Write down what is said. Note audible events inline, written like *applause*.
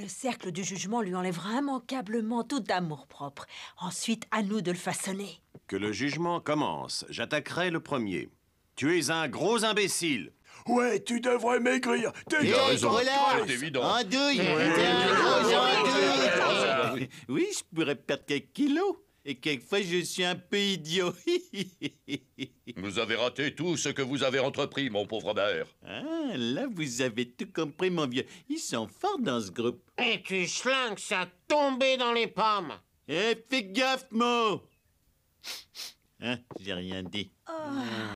Le cercle du jugement lui enlèvera immanquablement tout d'amour propre Ensuite, à nous de le façonner. Que le jugement commence. J'attaquerai le premier. Tu es un gros imbécile. Ouais, tu devrais maigrir. T'es Un gros oui. oui, je pourrais perdre quelques kilos. Et quelquefois, je suis un peu idiot. *laughs* vous avez raté tout ce que vous avez entrepris, mon pauvre mère. Ah, là, vous avez tout compris, mon vieux. Ils sont forts dans ce groupe. Et tu schlingues, ça tombé dans les pommes. Eh, fais gaffe, Mo Hein, j'ai rien dit. Oh.